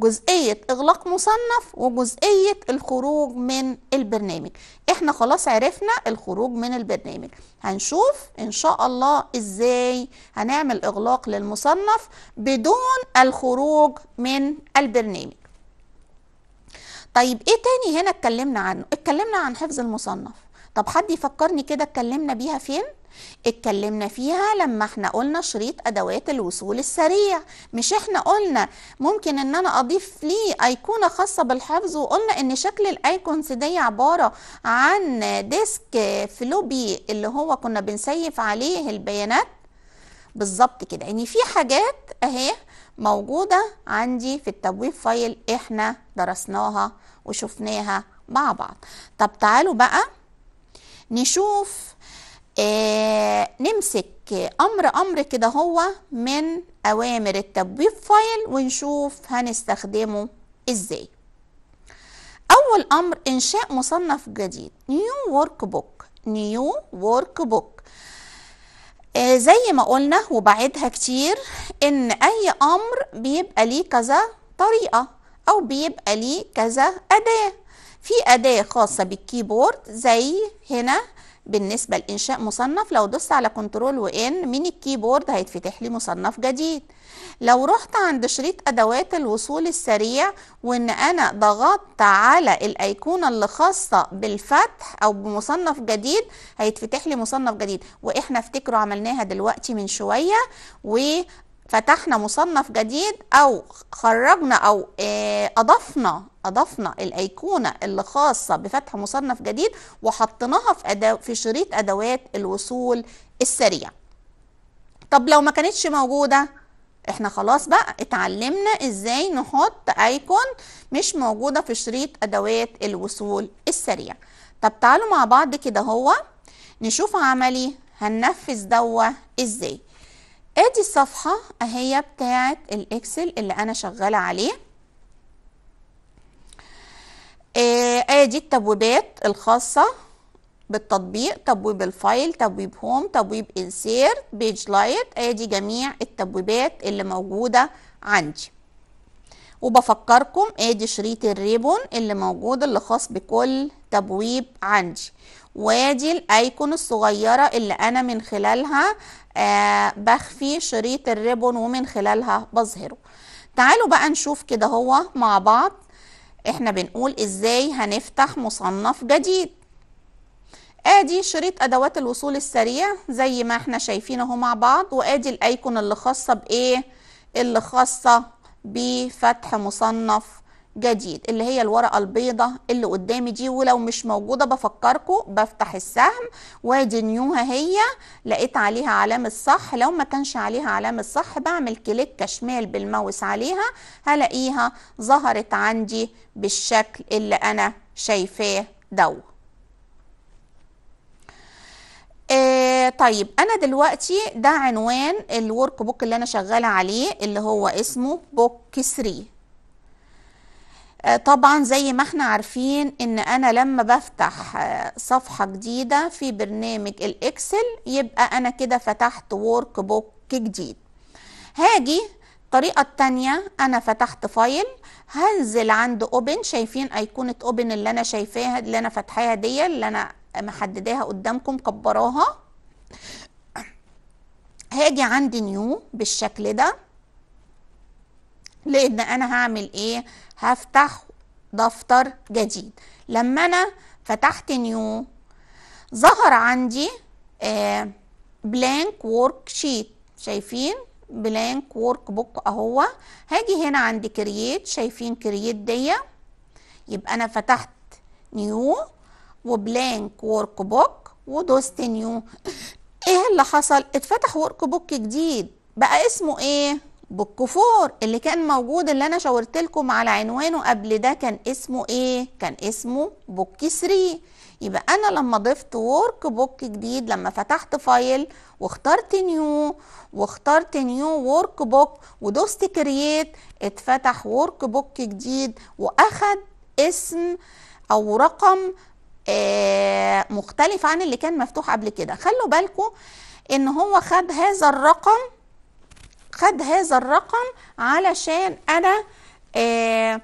Speaker 1: جزئيه اغلاق مصنف وجزئيه الخروج من البرنامج احنا خلاص عرفنا الخروج من البرنامج هنشوف ان شاء الله ازاي هنعمل اغلاق للمصنف بدون الخروج من البرنامج طيب ايه تاني هنا اتكلمنا عنه اتكلمنا عن حفظ المصنف طب حد يفكرني كده اتكلمنا بيها فين اتكلمنا فيها لما احنا قلنا شريط ادوات الوصول السريع مش احنا قلنا ممكن ان انا اضيف ليه ايقونة خاصة بالحفظ وقلنا ان شكل الايكونز دي عبارة عن ديسك فلوبي اللي هو كنا بنسيف عليه البيانات بالظبط كده يعني في حاجات اهي موجودة عندي في التبويب فايل احنا درسناها وشفناها مع بعض طب تعالوا بقى نشوف آه نمسك امر امر كده هو من اوامر التبويب فايل ونشوف هنستخدمه ازاي اول امر انشاء مصنف جديد نيو ورك بوك نيو ورك بوك زي ما قلنا وبعدها كتير ان اي امر بيبقى ليه كذا طريقه او بيبقى ليه كذا اداه في أداة خاصة بالكيبورد زي هنا بالنسبة لإنشاء مصنف لو دوست على كنترول وإن من الكيبورد هيتفتح لي مصنف جديد لو رحت عند شريط أدوات الوصول السريع وإن أنا ضغطت على الأيقونة اللي خاصة بالفتح أو بمصنف جديد هيتفتح لي مصنف جديد وإحنا افتكروا عملناها دلوقتي من شوية فتحنا مصنف جديد او خرجنا او آه، اضفنا اضفنا الايقونه اللي خاصه بفتح مصنف جديد وحطيناها في أدو في شريط ادوات الوصول السريع طب لو ما كانتش موجوده احنا خلاص بقى اتعلمنا ازاي نحط ايكون مش موجوده في شريط ادوات الوصول السريع طب تعالوا مع بعض كده هو نشوف عملي هننفذ دوه ازاي ادي الصفحة اهي بتاعة الاكسل اللي انا شغالة عليه آه، ادي التبويبات الخاصة بالتطبيق تبويب الفايل تبويب هوم تبويب انسير بيج لايت ادي جميع التبويبات اللي موجودة عندي وبفكركم ادي شريط الريبون اللي موجود اللي خاص بكل تبويب عندي وادي الايكون الصغيرة اللي انا من خلالها آه بخفي شريط الريبون ومن خلالها بظهره تعالوا بقى نشوف كده هو مع بعض احنا بنقول ازاي هنفتح مصنف جديد ادي شريط ادوات الوصول السريع زي ما احنا شايفينه مع بعض وادي الايكون اللي خاصة بايه اللي خاصة بفتح مصنف جديد اللي هي الورقة البيضة اللي قدامي دي ولو مش موجودة بفكركم بفتح السهم وادي نيو هي لقيت عليها علامة صح لو ما كانش عليها علامة صح بعمل كليك شمال بالماوس عليها هلاقيها ظهرت عندي بالشكل اللي انا شايفاه دوت آه، طيب انا دلوقتي ده عنوان الورك بوك اللي انا شغاله عليه اللي هو اسمه بوك 3 آه، طبعا زي ما احنا عارفين ان انا لما بفتح آه، صفحه جديده في برنامج الاكسل يبقى انا كده فتحت ورك بوك جديد هاجي الطريقه التانية انا فتحت فايل هنزل عند اوبن شايفين ايقونه اوبن اللي انا شايفاها اللي انا فاتحاها دي اللي انا محدداها قدامكم كبراها هاجي عند نيو بالشكل ده لان انا هعمل ايه هفتح دفتر جديد لما انا فتحت نيو ظهر عندي بلانك وورك شيت شايفين بلانك وورك بوك اهو هاجي هنا عند كرييت شايفين كرييت دي يبقى انا فتحت نيو وبلانك ورك بوك ودوست نيو ايه اللي حصل اتفتح ورك بوك جديد بقى اسمه ايه بوك فور اللي كان موجود اللي انا شاورت لكم على عنوانه قبل ده كان اسمه ايه كان اسمه بوك 3 يبقى انا لما ضفت ورك بوك جديد لما فتحت فايل واخترت نيو واخترت نيو ورك بوك ودوست كرييت اتفتح ورك بوك جديد واخد اسم او رقم آه، مختلف عن اللي كان مفتوح قبل كده خلوا بالكم ان هو خد هذا الرقم خد هذا الرقم علشان انا آه،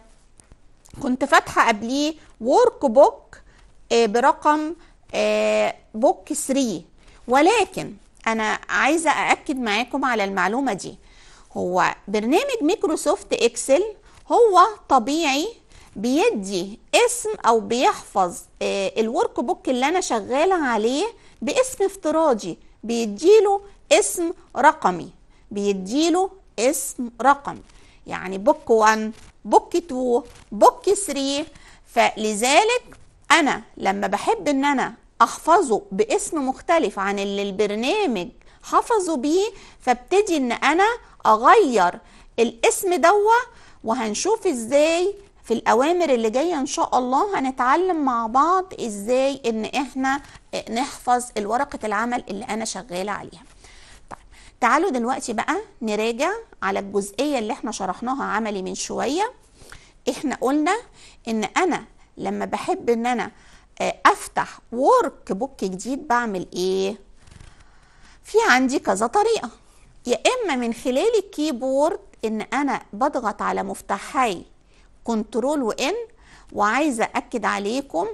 Speaker 1: كنت فاتحه قبليه ورك بوك آه، برقم بوك 3 ولكن انا عايزه ااكد معاكم على المعلومه دي هو برنامج مايكروسوفت اكسل هو طبيعي بيدي اسم او بيحفظ آه، الورك بوك اللي انا شغاله عليه باسم افتراضي بيديله اسم رقمي بيديله اسم رقمي يعني بوك 1 بوك 2 بوك 3 فلذلك انا لما بحب ان انا احفظه باسم مختلف عن اللي البرنامج حفظه بيه فابتدي ان انا اغير الاسم دوه وهنشوف ازاي في الأوامر اللي جاية إن شاء الله هنتعلم مع بعض إزاي إن إحنا نحفظ الورقة العمل اللي أنا شغالة عليها طيب تعالوا دلوقتي بقى نراجع على الجزئية اللي إحنا شرحناها عملي من شوية إحنا قلنا إن أنا لما بحب إن أنا آه، أفتح ورك بوك جديد بعمل إيه؟ في عندي كذا طريقة يا إما من خلال الكيبورد إن أنا بضغط على مفتاحي كنترول وان وعايزه اكد عليكم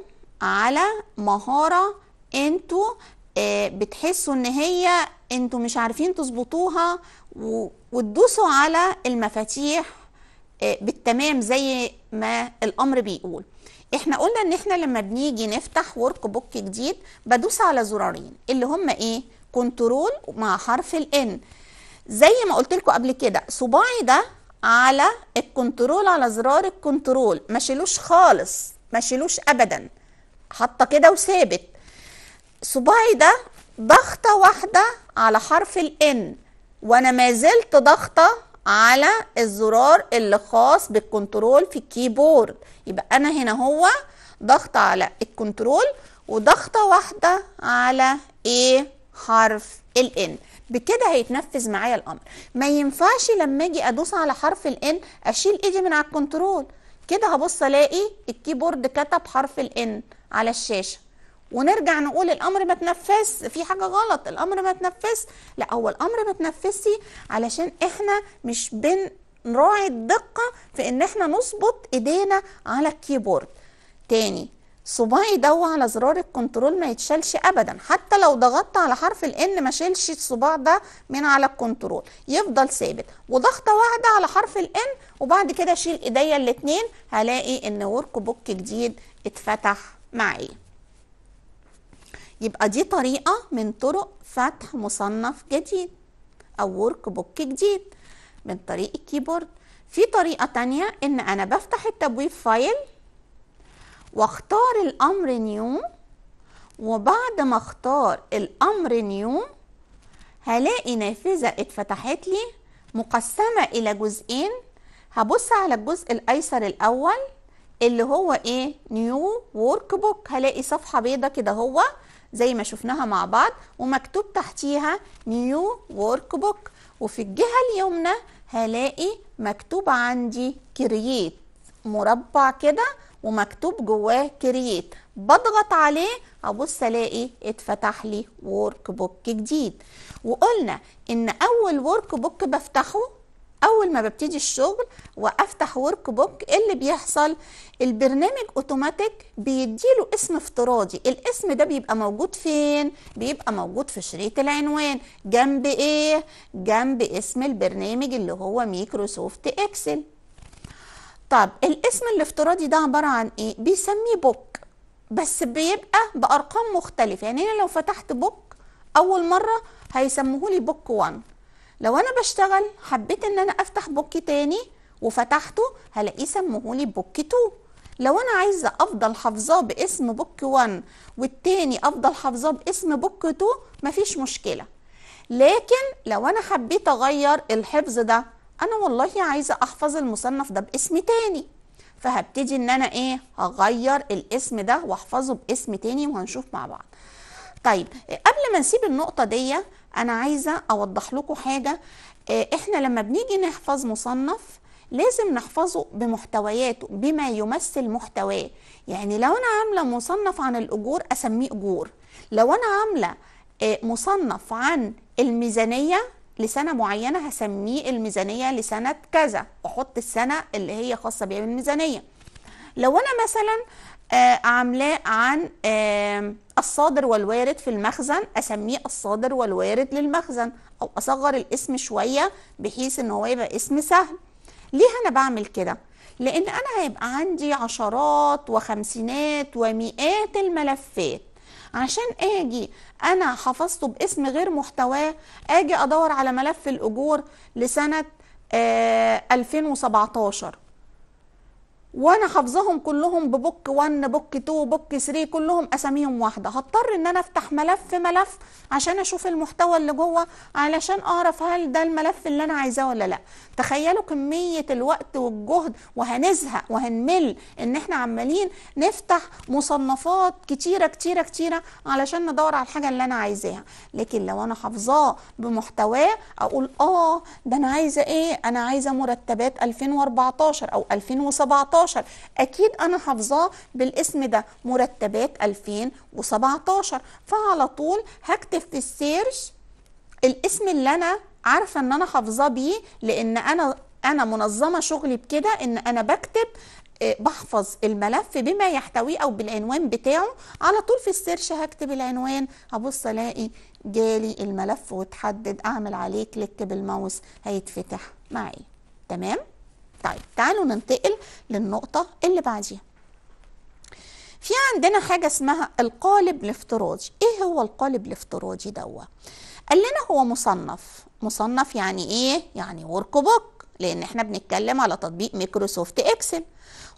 Speaker 1: على مهاره انتوا آه، بتحسوا ان هي انتوا مش عارفين تظبطوها وتدوسوا على المفاتيح آه، بالتمام زي ما الامر بيقول احنا قلنا ان احنا لما بنيجي نفتح ورك بوك جديد بدوس على زرارين اللي هم ايه كنترول مع حرف الان زي ما قلت لكم قبل كده صباعي ده على الكنترول على زرار الكنترول ما شيلوش خالص ما شيلوش ابدا حاطه كده وثابت صباعي ده ضغطه واحده على حرف الان وانا ما زلت ضغطه على الزرار اللي خاص بالكنترول في الكيبورد يبقى انا هنا هو ضغط على الكنترول وضغطه واحده على ايه حرف الان بكده هيتنفذ معايا الامر ما ينفعش لما اجي ادوس على حرف الان اشيل ايدي من على الكنترول كده هبص الاقي الكيبورد كتب حرف الان على الشاشه ونرجع نقول الامر ما تنفس في حاجه غلط الامر ما تنفس لا هو الامر ما تنفسي علشان احنا مش بنراعي الدقه في ان احنا نظبط ايدينا على الكيبورد تاني صباعي ده على زرار الكنترول ما يتشالش ابدا حتى لو ضغطت على حرف الان ما شالش الصباع ده من على الكنترول يفضل ثابت وضغطه واحده على حرف الان وبعد كده اشيل ايديا الاتنين هلاقي ان ورك بوك جديد اتفتح معايا يبقى دي طريقه من طرق فتح مصنف جديد او ورك بوك جديد من طريق الكيبورد في طريقه تانية ان انا بفتح التبويب فايل واختار الامر نيو وبعد ما اختار الامر نيو هلاقي نافذة اتفتحت لي مقسمة الى جزئين هبص على الجزء الايسر الاول اللي هو ايه نيو وورك بوك هلاقي صفحة بيضة كده هو زي ما شفناها مع بعض ومكتوب تحتيها نيو وورك بوك وفي الجهة اليمنى هلاقي مكتوب عندي كرييت مربع كده ومكتوب جواه كرييت بضغط عليه ابص الاقي اتفتح لي ورك بوك جديد وقلنا ان اول ورك بوك بفتحه اول ما ببتدي الشغل وافتح ورك بوك اللي بيحصل البرنامج اوتوماتيك بيديله اسم افتراضي الاسم ده بيبقى موجود فين بيبقى موجود في شريط العنوان جنب ايه جنب اسم البرنامج اللي هو مايكروسوفت اكسل طب الاسم الافتراضي ده عباره عن ايه بيسميه بوك بس بيبقى بارقام مختلفه يعني انا لو فتحت بوك اول مره هيسموهولي بوك 1 لو انا بشتغل حبيت ان انا افتح بوك تاني وفتحته هلاقيه سموهولي بوك 2 لو انا عايزه افضل حافظاه باسم بوك 1 والتاني افضل حافظاه باسم بوك 2 مفيش مشكله لكن لو انا حبيت اغير الحفظ ده انا والله عايزه احفظ المصنف ده باسم تاني فهبتدي ان انا ايه هغير الاسم ده واحفظه باسم تاني وهنشوف مع بعض طيب قبل ما نسيب النقطه دي انا عايزه اوضح لكم حاجه اه، احنا لما بنيجي نحفظ مصنف لازم نحفظه بمحتوياته بما يمثل محتواه يعني لو انا عامله مصنف عن الاجور اسميه اجور لو انا عامله اه، مصنف عن الميزانيه لسنه معينه هسميه الميزانيه لسنه كذا واحط السنه اللي هي خاصه بيها بالميزانيه لو انا مثلا آه، عاملاه عن آه، الصادر والوارد في المخزن اسميه الصادر والوارد للمخزن او اصغر الاسم شويه بحيث ان هو يبقى اسم سهل ليه انا بعمل كده لان انا هيبقى عندي عشرات وخمسينات ومئات الملفات عشان اجي انا حفظته باسم غير محتواه اجي ادور على ملف الاجور لسنه آه 2017 وانا حافظهم كلهم ببوك 1 بوك 2 بوك 3 كلهم اساميهم واحده هضطر ان انا افتح ملف في ملف عشان اشوف المحتوى اللي جوه علشان اعرف هل ده الملف اللي انا عايزاه ولا لا تخيلوا كميه الوقت والجهد وهنزهق وهنمل ان احنا عمالين نفتح مصنفات كتيره كتيره كتيره علشان ندور على الحاجه اللي انا عايزاها لكن لو انا حافظاه بمحتواه اقول اه ده انا عايزه ايه انا عايزه مرتبات 2014 او 2017 2017 اكيد انا حافظاه بالاسم ده مرتبات 2017 فعلى طول هكتب في السيرش الاسم اللي انا عارفه ان انا حافظاه بيه لان انا انا منظمه شغلي بكده ان انا بكتب آه، بحفظ الملف بما يحتويه او بالعنوان بتاعه على طول في السيرش هكتب العنوان هبص الاقي جالي الملف وتحدد اعمل عليه كليك بالماوس هيتفتح معايا تمام طيب تعالوا ننتقل للنقطة اللي بعديها في عندنا حاجة اسمها القالب الافتراضي ايه هو القالب الافتراضي دوا قال لنا هو مصنف مصنف يعني ايه يعني ورك بوك لان احنا بنتكلم على تطبيق مايكروسوفت اكسل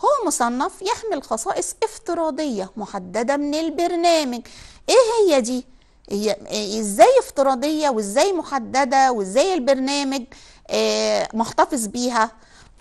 Speaker 1: هو مصنف يحمل خصائص افتراضية محددة من البرنامج ايه هي دي هي ازاي افتراضية وازاي محددة وازاي البرنامج آه، محتفظ بيها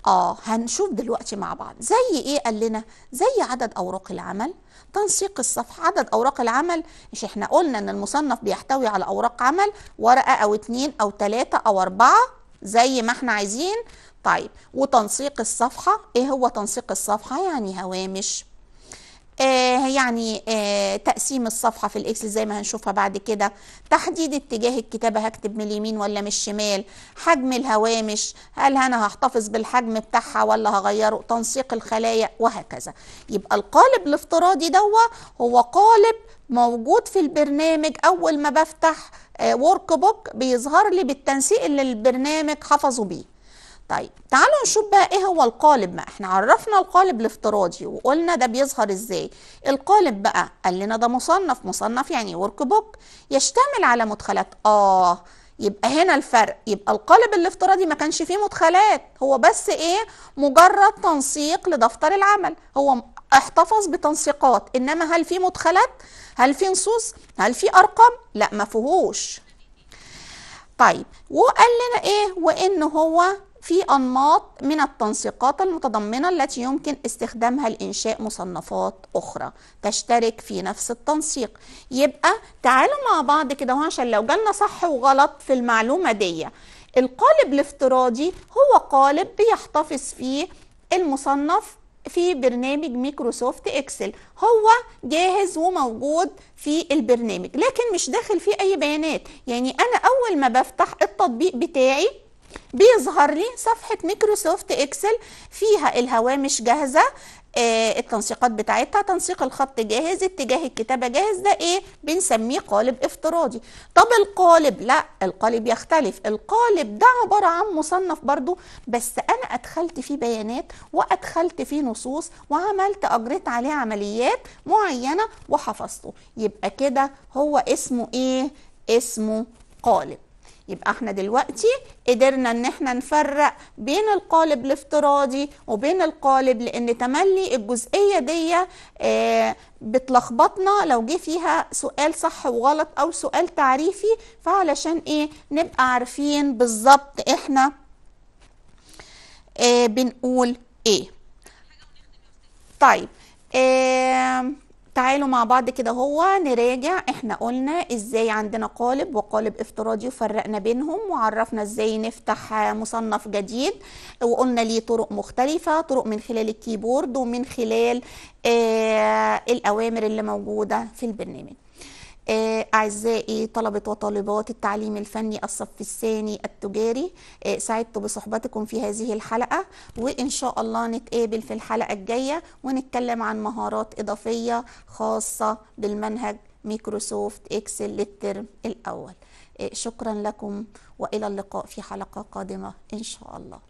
Speaker 1: آه هنشوف دلوقتي مع بعض زي إيه قال لنا زي عدد أوراق العمل تنسيق الصفحة عدد أوراق العمل مش إحنا قلنا إن المصنف بيحتوي على أوراق عمل ورقة أو اتنين أو تلاتة أو أربعة زي ما إحنا عايزين طيب وتنسيق الصفحة إيه هو تنسيق الصفحة يعني هوامش آه، يعني آه، تقسيم الصفحة في الإكسل زي ما هنشوفها بعد كده تحديد اتجاه الكتابة هكتب من اليمين ولا من الشمال حجم الهوامش هل أنا هحتفظ بالحجم بتاعها ولا هغيره تنسيق الخلايا وهكذا يبقى القالب الافتراضي دوا هو قالب موجود في البرنامج أول ما بفتح ورك آه، بوك بيظهر لي بالتنسيق اللي البرنامج حفظه بيه طيب تعالوا نشوف بقى ايه هو القالب ما احنا عرفنا القالب الافتراضي وقلنا ده بيظهر ازاي القالب بقى قال لنا ده مصنف مصنف يعني ورك بوك يشتمل على مدخلات اه يبقى هنا الفرق يبقى القالب الافتراضي ما كانش فيه مدخلات هو بس ايه مجرد تنسيق لدفتر العمل هو احتفظ بتنسيقات انما هل في مدخلات هل في نصوص هل في ارقام لا ما فيهوش طيب وقال لنا ايه وان هو في أنماط من التنسيقات المتضمنة التي يمكن استخدامها لإنشاء مصنفات أخرى تشترك في نفس التنسيق يبقى تعالوا مع بعض كده عشان لو جالنا صح وغلط في المعلومة دي القالب الافتراضي هو قالب بيحتفظ فيه المصنف في برنامج ميكروسوفت اكسل هو جاهز وموجود في البرنامج لكن مش داخل فيه اي بيانات يعني انا اول ما بفتح التطبيق بتاعي بيظهر لي صفحة مايكروسوفت اكسل فيها الهوامش جاهزة آه، التنسيقات بتاعتها تنسيق الخط جاهز اتجاه الكتابة جاهز ده ايه بنسميه قالب افتراضي طب القالب لا القالب يختلف القالب ده عبارة عن مصنف برضو بس انا ادخلت فيه بيانات وادخلت فيه نصوص وعملت اجريت عليه عمليات معينة وحفظته يبقى كده هو اسمه ايه اسمه قالب يبقى احنا دلوقتي قدرنا ان احنا نفرق بين القالب الافتراضي وبين القالب لان تملي الجزئيه دي آه، بتلخبطنا لو جه فيها سؤال صح وغلط او سؤال تعريفي فعلشان ايه نبقى عارفين بالظبط احنا آه، بنقول ايه طيب آه، تعالوا مع بعض كده هو نراجع احنا قلنا ازاي عندنا قالب وقالب افتراضي وفرقنا بينهم وعرفنا ازاي نفتح مصنف جديد وقلنا ليه طرق مختلفة طرق من خلال الكيبورد ومن خلال آه الأوامر اللي موجودة في البرنامج آه، أعزائي طلبة وطالبات التعليم الفني الصف الثاني التجاري آه، سعدت بصحبتكم في هذه الحلقة وإن شاء الله نتقابل في الحلقة الجاية ونتكلم عن مهارات إضافية خاصة بالمنهج ميكروسوفت إكسل للترم الأول آه، شكرا لكم وإلى اللقاء في حلقة قادمة إن شاء الله